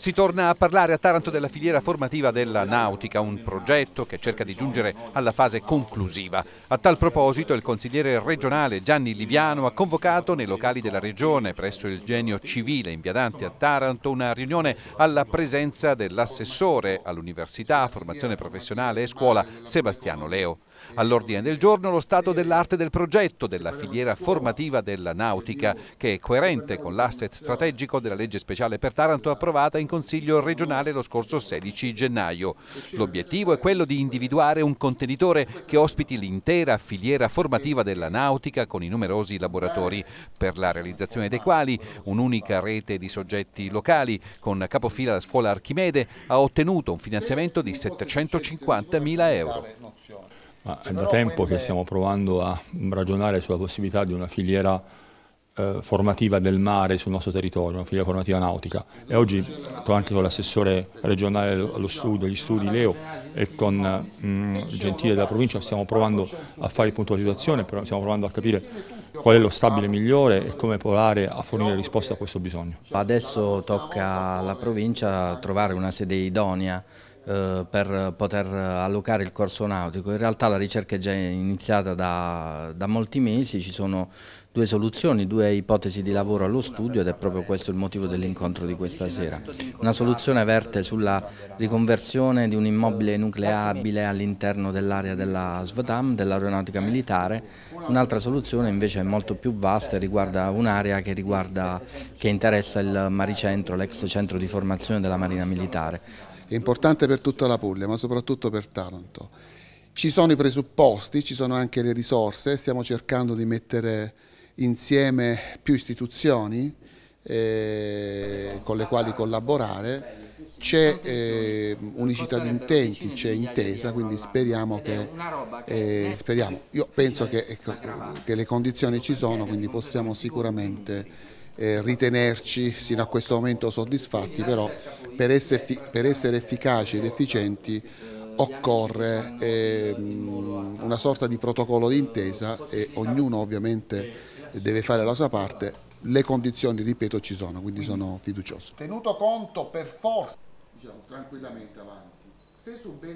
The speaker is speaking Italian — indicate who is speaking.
Speaker 1: Si torna a parlare a Taranto della filiera formativa della nautica, un progetto che cerca di giungere alla fase conclusiva. A tal proposito il consigliere regionale Gianni Liviano ha convocato nei locali della regione presso il genio civile in Via Dante a Taranto una riunione alla presenza dell'assessore all'università, formazione professionale e scuola Sebastiano Leo. All'ordine del giorno lo stato dell'arte del progetto della filiera formativa della nautica che è coerente con l'asset strategico della legge speciale per Taranto approvata in Consiglio regionale lo scorso 16 gennaio. L'obiettivo è quello di individuare un contenitore che ospiti l'intera filiera formativa della nautica con i numerosi laboratori, per la realizzazione dei quali un'unica rete di soggetti locali con capofila la scuola Archimede ha ottenuto un finanziamento di 750.000 euro.
Speaker 2: Ma è da tempo che stiamo provando a ragionare sulla possibilità di una filiera eh, formativa del mare sul nostro territorio, una filiera formativa nautica. E oggi, anche con l'assessore regionale allo studio, agli studi Leo e con mh, eh, mm, Gentile della provincia, stiamo provando a fare il punto della situazione, stiamo provando a capire qual è lo stabile migliore e come provare a fornire risposte a questo bisogno.
Speaker 3: Adesso tocca alla provincia trovare una sede idonea eh, per poter allocare il corso nautico. In realtà la ricerca è già iniziata da, da molti mesi, ci sono due soluzioni, due ipotesi di lavoro allo studio ed è proprio questo il motivo dell'incontro di questa sera. Una soluzione verte sulla riconversione di un immobile nucleabile all'interno dell'area della SVTAM, dell'aeronautica militare, un'altra soluzione invece è molto più vasta e riguarda un'area che, che interessa il Maricentro,
Speaker 4: l'ex centro di formazione della Marina Militare è importante per tutta la Puglia ma soprattutto per Taranto. Ci sono i presupposti, ci sono anche le risorse, stiamo cercando di mettere insieme più istituzioni eh, con le quali collaborare c'è eh, unicità di intenti, c'è intesa, quindi speriamo che, eh, speriamo. io penso che, ecco, che le condizioni ci sono, quindi possiamo sicuramente eh, ritenerci sino a questo momento soddisfatti, però per, esserti, per essere efficaci ed efficienti occorre eh, una sorta di protocollo d'intesa e ognuno ovviamente deve fare la sua parte. Le condizioni, ripeto, ci sono, quindi sono fiducioso. Tenuto conto per forza, diciamo, tranquillamente avanti. Se